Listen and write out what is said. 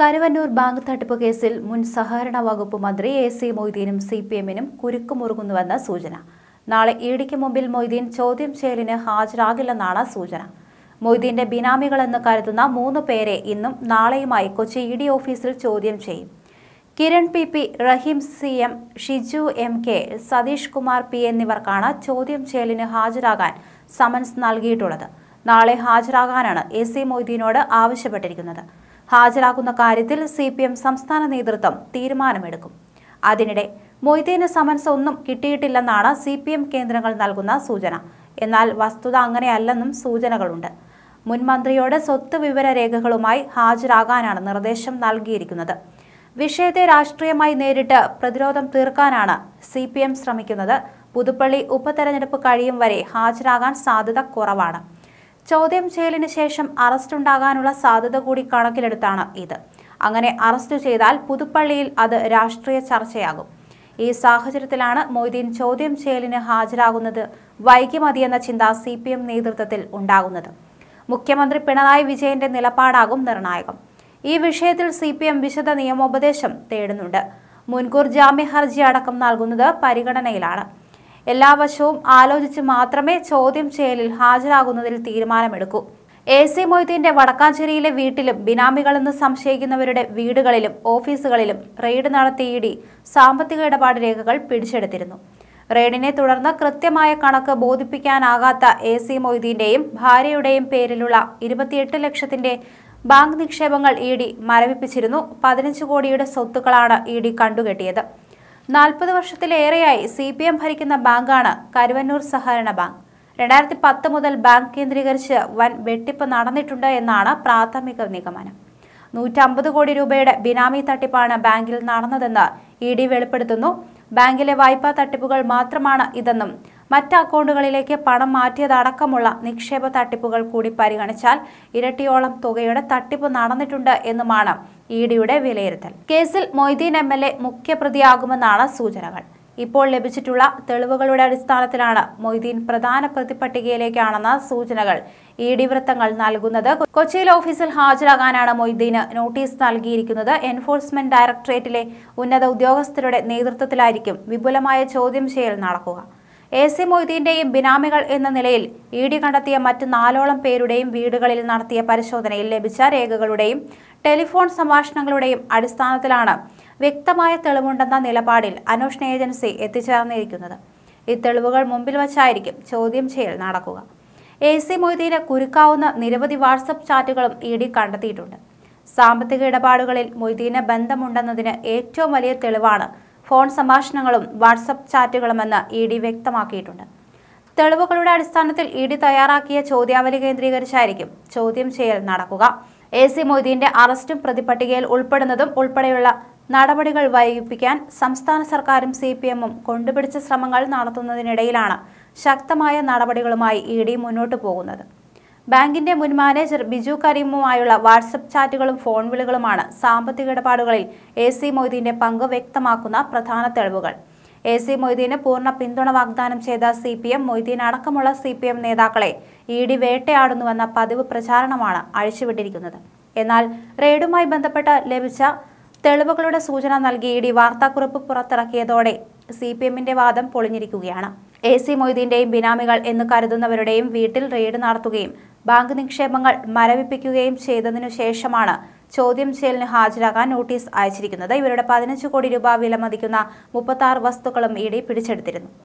Karuvannur bank തട്ടിപ്പ് കേസിൽ മുൻ സഹകരണ വകുപ്പ് മന്ത്രി എ സി മൊയ്തീനും സി പി എമ്മിനും കുരുക്കുമുറുകുന്നുവെന്ന സൂചന നാളെ ഇ ഡിക്ക് മുമ്പിൽ മൊയ്തീൻ ചോദ്യം ചെയ്യലിന് ഹാജരാകില്ലെന്നാണ് സൂചന മൊയ്തീന്റെ ബിനാമികളെന്ന് കരുതുന്ന മൂന്ന് പേരെ ഇന്നും നാളെയുമായി കൊച്ചി ഇ ഡി ഓഫീസിൽ ചോദ്യം ചെയ്യും Kiran P P Rahim C M Shiju M K Satheesh Kumar P എന്നിവർക്കാണ് ചോദ്യം ചെയ്യലിന് ഹാജരാകാൻ സമൻസ് നൽകിയിട്ടുള്ളത് നാളെ ഹാജരാകാനാണ് എ സി മൊയ്തീനോട് ആവശ്യപ്പെട്ടിരിക്കുന്നത് ഹാജരാകുന്ന കാര്യത്തിൽ സി പി എം സംസ്ഥാന നേതൃത്വം തീരുമാനമെടുക്കും അതിനിടെ മൊയ്തീന് സമൻസ് ഒന്നും കിട്ടിയിട്ടില്ലെന്നാണ് സി പി എം കേന്ദ്രങ്ങൾ നൽകുന്ന സൂചന എന്നാൽ വസ്തുത അങ്ങനെയല്ലെന്നും സൂചനകളുണ്ട് മുൻമന്ത്രിയോട് സ്വത്ത് വിവര രേഖകളുമായി ഹാജരാകാനാണ് നിർദ്ദേശം നൽകിയിരിക്കുന്നത് വിഷയത്തെ രാഷ്ട്രീയമായി നേരിട്ട് പ്രതിരോധം തീർക്കാനാണ് സി പി എം ശ്രമിക്കുന്നത് പുതുപ്പള്ളി ഉപതെരഞ്ഞെടുപ്പ് കഴിയും വരെ ഹാജരാകാൻ സാധ്യത കുറവാണ് ചോദ്യം ചെയ്യലിന് ശേഷം അറസ്റ്റ് ഉണ്ടാകാനുള്ള സാധ്യത കൂടി കണക്കിലെടുത്താണ് ഇത് അങ്ങനെ അറസ്റ്റ് ചെയ്താൽ പുതുപ്പള്ളിയിൽ അത് രാഷ്ട്രീയ ചർച്ചയാകും ഈ സാഹചര്യത്തിലാണ് മൊയ്തീൻ ചോദ്യം ചെയ്യലിന് ഹാജരാകുന്നത് വൈകി മതിയെന്ന ചിന്ത സി പി എം നേതൃത്വത്തിൽ ഉണ്ടാകുന്നത് മുഖ്യമന്ത്രി പിണറായി വിജയന്റെ നിലപാടാകും നിർണായകം ഈ വിഷയത്തിൽ സി പി എം വിശദ നിയമോപദേശം തേടുന്നുണ്ട് മുൻകൂർ ജാമ്യ ഹർജി അടക്കം നൽകുന്നത് പരിഗണനയിലാണ് എല്ലാ വശവും ആലോചിച്ച് മാത്രമേ ചോദ്യം ചെയ്യലിൽ ഹാജരാകുന്നതിൽ തീരുമാനമെടുക്കൂ എ സി മൊയ്തീന്റെ വടക്കാഞ്ചേരിയിലെ വീട്ടിലും ബിനാമികളെന്ന് സംശയിക്കുന്നവരുടെ വീടുകളിലും ഓഫീസുകളിലും റെയ്ഡ് നടത്തി ഇടി സാമ്പത്തിക ഇടപാട് രേഖകൾ പിടിച്ചെടുത്തിരുന്നു റെയ്ഡിനെ തുടർന്ന് കൃത്യമായ കണക്ക് ബോധിപ്പിക്കാനാകാത്ത എ സി മൊയ്തീന്റെയും ഭാര്യയുടെയും പേരിലുള്ള ഇരുപത്തിയെട്ട് ലക്ഷത്തിന്റെ ബാങ്ക് നിക്ഷേപങ്ങൾ ഇ ഡി മരവിപ്പിച്ചിരുന്നു പതിനഞ്ച് കോടിയുടെ സ്വത്തുക്കളാണ് ഇ ഡി കണ്ടുകെട്ടിയത് നാൽപ്പത് വർഷത്തിലേറെയായി സി പി എം ഭരിക്കുന്ന ബാങ്കാണ് കരുവന്നൂർ സഹകരണ ബാങ്ക് രണ്ടായിരത്തി പത്ത് മുതൽ ബാങ്ക് കേന്ദ്രീകരിച്ച് വൻ വെട്ടിപ്പ് നടന്നിട്ടുണ്ട് എന്നാണ് പ്രാഥമിക നിഗമനം നൂറ്റമ്പത് കോടി രൂപയുടെ ബിനാമി തട്ടിപ്പാണ് ബാങ്കിൽ നടന്നതെന്ന് ഇ ഡി വെളിപ്പെടുത്തുന്നു ബാങ്കിലെ വായ്പാ തട്ടിപ്പുകൾ മാത്രമാണ് ഇതെന്നും മറ്റ് അക്കൗണ്ടുകളിലേക്ക് പണം മാറ്റിയതടക്കമുള്ള നിക്ഷേപ തട്ടിപ്പുകൾ കൂടി പരിഗണിച്ചാൽ ഇരട്ടിയോളം തുകയുടെ തട്ടിപ്പ് നടന്നിട്ടുണ്ട് എന്നുമാണ് ഇ ഡിയുടെ വിലയിരുത്തൽ കേസിൽ മൊയ്തീൻ എം എൽ എ മുഖ്യപ്രതിയാകുമെന്നാണ് സൂചനകൾ ഇപ്പോൾ ലഭിച്ചിട്ടുള്ള തെളിവുകളുടെ അടിസ്ഥാനത്തിലാണ് മൊയ്തീൻ പ്രധാന പ്രതിപട്ടികയിലേക്കാണെന്ന സൂചനകൾ ഇ ഡി വൃത്തങ്ങൾ നൽകുന്നത് കൊച്ചിയിൽ ഓഫീസിൽ ഹാജരാകാനാണ് മൊയ്തീന് നോട്ടീസ് നൽകിയിരിക്കുന്നത് എൻഫോഴ്സ്മെന്റ് ഡയറക്ടറേറ്റിലെ ഉന്നത ഉദ്യോഗസ്ഥരുടെ നേതൃത്വത്തിലായിരിക്കും വിപുലമായ ചോദ്യം ചെയ്യൽ നടക്കുക എ സി മൊയ്തീന്റെയും ബിനാമികൾ എന്ന നിലയിൽ ഇ ഡി കണ്ടെത്തിയ മറ്റ് നാലോളം പേരുടെയും വീടുകളിൽ നടത്തിയ പരിശോധനയിൽ ലഭിച്ച രേഖകളുടെയും ടെലിഫോൺ സംഭാഷണങ്ങളുടെയും അടിസ്ഥാനത്തിലാണ് വ്യക്തമായ തെളിവുണ്ടെന്ന നിലപാടിൽ അന്വേഷണ ഏജൻസി എത്തിച്ചേർന്നിരിക്കുന്നത് ഈ തെളിവുകൾ മുമ്പിൽ വച്ചായിരിക്കും ചോദ്യം ചെയ്യൽ നടക്കുക എ സി മൊയ്തീന് കുരുക്കാവുന്ന നിരവധി വാട്സപ്പ് ചാറ്റുകളും ഇ ഡി കണ്ടെത്തിയിട്ടുണ്ട് സാമ്പത്തിക ഇടപാടുകളിൽ മൊയ്തീന് ബന്ധമുണ്ടെന്നതിന് ഏറ്റവും വലിയ തെളിവാണ് ഫോൺ സംഭാഷണങ്ങളും വാട്സപ്പ് ചാറ്റുകളുമെന്ന് ഇ ഡി വ്യക്തമാക്കിയിട്ടുണ്ട് തെളിവുകളുടെ അടിസ്ഥാനത്തിൽ ഇ ഡി തയ്യാറാക്കിയ ചോദ്യാവലി കേന്ദ്രീകരിച്ചായിരിക്കും ചോദ്യം ചെയ്യൽ നടക്കുക എ സി മൊയ്തീന്റെ അറസ്റ്റും പ്രതിപട്ടികയിൽ ഉൾപ്പെടുന്നതും ഉൾപ്പെടെയുള്ള നടപടികൾ വൈകിപ്പിക്കാൻ സംസ്ഥാന സർക്കാരും സി പി എമ്മും കൊണ്ടുപിടിച്ച ശ്രമങ്ങൾ നടത്തുന്നതിനിടയിലാണ് ശക്തമായ നടപടികളുമായി ഇ ഡി മുന്നോട്ടു പോകുന്നത് ബാങ്കിന്റെ മുൻ മാനേജർ ബിജു കരീമുമായുള്ള വാട്സപ്പ് ചാറ്റുകളും ഫോൺ വിളികളുമാണ് സാമ്പത്തിക ഇടപാടുകളിൽ എ സി മൊയ്തീന്റെ പങ്ക് വ്യക്തമാക്കുന്ന പ്രധാന തെളിവുകൾ എ സി മൊയ്തീന് പൂർണ്ണ പിന്തുണ വാഗ്ദാനം ചെയ്ത സി പി എം മൊയ്തീൻ അടക്കമുള്ള സി പി എം നേതാക്കളെ ഇ ഡി വേട്ടയാടുന്നുവെന്ന പതിവ് പ്രചാരണമാണ് അഴിച്ചുവിട്ടിരിക്കുന്നത് എന്നാൽ റെയ്ഡുമായി ബന്ധപ്പെട്ട് ലഭിച്ച തെളിവുകളുടെ സൂചന നൽകി ഇ ഡി വാർത്താക്കുറിപ്പ് പുറത്തിറക്കിയതോടെ സി പി എമ്മിന്റെ വാദം പൊളിഞ്ഞിരിക്കുകയാണ് എ സി മൊയ്തീന്റെയും ബിനാമികൾ എന്ന് കരുതുന്നവരുടെയും വീട്ടിൽ റെയ്ഡ് നടത്തുകയും ബാങ്ക് നിക്ഷേപങ്ങൾ മരവിപ്പിക്കുകയും ചെയ്തതിനു ശേഷമാണ് ചോദ്യം ചെയ്യലിന് ഹാജരാകാൻ നോട്ടീസ് അയച്ചിരിക്കുന്നത് ഇവരുടെ പതിനഞ്ച് കോടി രൂപ വിലമതിക്കുന്ന മുപ്പത്തി വസ്തുക്കളും ഇടി പിടിച്ചെടുത്തിരുന്നു